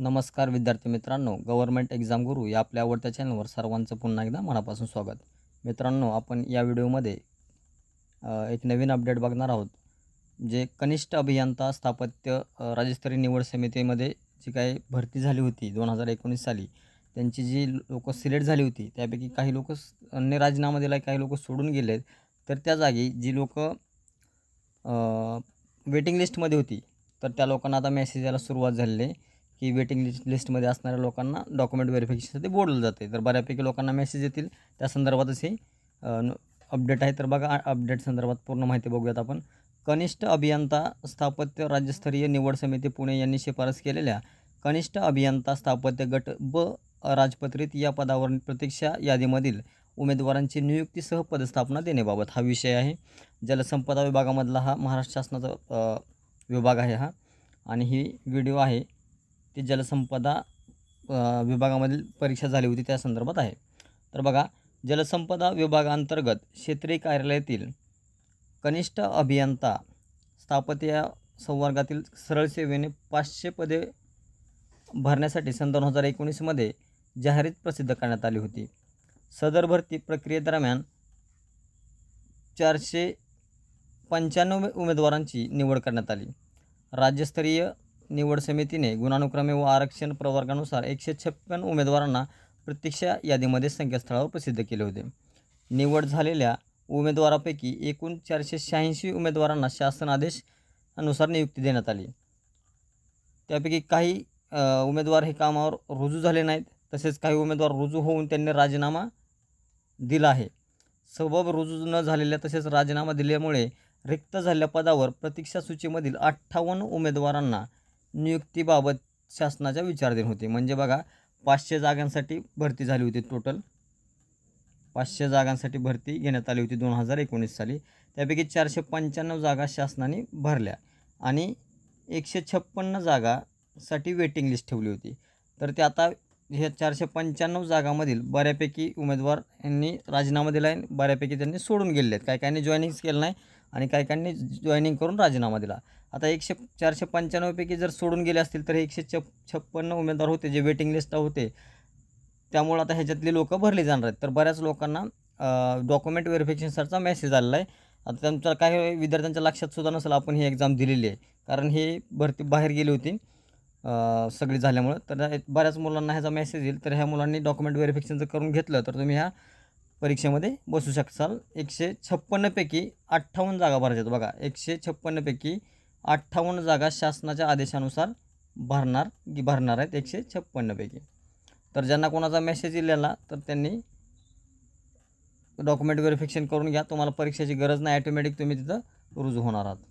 नमस्कार विद्यार्थी मित्रांनो गव्हर्मेंट एक्झाम गुरु या आपल्या आवडत्या चॅनलवर सर्वांचं पुन्हा एकदा मनापासून स्वागत मित्रांनो आपण या व्हिडिओमध्ये एक नवीन अपडेट बघणार आहोत जे कनिष्ठ अभियंता स्थापत्य राज्यस्तरीय निवड समितीमध्ये जी काही भरती झाली होती दोन हजार एकोणीस साली त्यांची जी लोक सिलेक्ट झाली होती त्यापैकी काही लोक अन्य राजीनामा दिला काही लोक सोडून गेलेत तर त्या जागी जी लोक वेटिंग लिस्टमध्ये होती तर त्या लोकांना आता मेसेज यायला सुरुवात झालेली आहे की वेटिंग लिस्ट लिस्टमध्ये असणाऱ्या लोकांना डॉक्युमेंट व्हेरिफिकेशनसाठी बोललं जाते तर बऱ्यापैकी लोकांना मेसेज येतील त्या संदर्भातच हे अपडेट आहे तर बघा अपडेट संदर्भात पूर्ण माहिती बघूयात आपण कनिष्ठ अभियंता स्थापत्य राज्यस्तरीय निवड समिती पुणे यांनी शिफारस केलेल्या कनिष्ठ अभियंता स्थापत्य गट ब राजपत्रित या पदावर प्रतीक्षा यादीमधील उमेदवारांची नियुक्तीसह पदस्थापना देण्याबाबत हा विषय आहे जलसंपदा विभागामधला हा महाराष्ट्र शासनाचा विभाग आहे हा आणि ही व्हिडिओ आहे ते जलसंपदा विभागामधील परीक्षा झाली होती त्या संदर्भात आहे तर बघा जलसंपदा विभागांतर्गत क्षेत्रीय कार्यालयातील कनिष्ठ अभियंता स्थापत्य संवर्गातील सरळ सेवेने पाचशे पदे भरण्यासाठी सन दोन हजार एकोणीसमध्ये जाहिरात प्रसिद्ध करण्यात आली होती सदर भरती प्रक्रियेदरम्यान चारशे पंच्याण्णव उमेदवारांची निवड करण्यात आली राज्यस्तरीय निवड समितीने गुणानुक्रमे व आरक्षण प्रवर्गानुसार एकशे छप्पन उमेदवारांना प्रतीक्षा यादीमध्ये संकेतस्थळावर प्रसिद्ध केले होते निवड झालेल्या उमेदवारापैकी एकूण चारशे शहाऐंशी उमेदवारांना शासन आदेश अनुसार नियुक्ती देण्यात आली त्यापैकी काही उमेदवार हे कामावर रुजू झाले नाहीत तसेच काही उमेदवार रुजू होऊन त्यांनी राजीनामा दिला आहे सबब रुजू न झालेल्या तसेच राजीनामा दिल्यामुळे रिक्त झालेल्या पदावर प्रतीक्षा सूचीमधील अठ्ठावन्न उमेदवारांना नियुक्तीबाबत शासनाच्या विचारधीन होते म्हणजे बघा पाचशे जागांसाठी भरती झाली होती टोटल पाचशे जागांसाठी भरती घेण्यात आली होती दोन हजार एकोणीस साली त्यापैकी चारशे पंच्याण्णव जागा शासनाने भरल्या आणि एकशे छप्पन्न जागासाठी वेटिंग लिस्ट ठेवली होती तर ते आता हे चारशे पंच्याण्णव जागामधील बऱ्यापैकी उमेदवार यांनी राजीनामा दिला आहे बऱ्यापैकी त्यांनी सोडून गेले आहेत काही काहींनी जॉईनिंग केलं नाही आणि काही काहींनी जॉईनिंग करून राजीनामा दिला आता एकशे चारशे पंच्याण्णवपैकी जर सोडून गेले असतील तर हे एकशे छ छप्पन्न उमेदवार होते जे वेटिंग लिस्ट होते त्यामुळे आता ह्याच्यातली लोकं भरली जाणार आहेत तर बऱ्याच लोकांना डॉक्युमेंट व्हेरिफिकेशनसारचा मेसेज आलेला आहे आता त्यांचा काही विद्यार्थ्यांच्या लक्षात सुद्धा नसेल आपण ही एक्झाम दिलेली आहे कारण ही भरती बाहेर गेली होती सगळी झाल्यामुळं तर बऱ्याच मुलांना ह्याचा मेसेज येईल तर ह्या मुलांनी डॉक्युमेंट जर करून घेतलं तर तुम्ही ह्या परीक्षेमध्ये बसू शकाल एकशे छप्पन्नपैकी अठ्ठावन्न जागा भरायच्या आहेत बघा एकशे छप्पन्नपैकी अठ्ठावन्न जागा शासनाच्या आदेशानुसार भरणार भरणार आहेत एकशे छप्पन्नपैकी तर ज्यांना कोणाचा मेसेज दिलेला तर त्यांनी डॉक्युमेंट व्हेरिफिकेशन करून घ्या तुम्हाला परीक्षेची गरज नाही ॲटोमॅटिक तुम्ही तिथं रुजू होणार आहात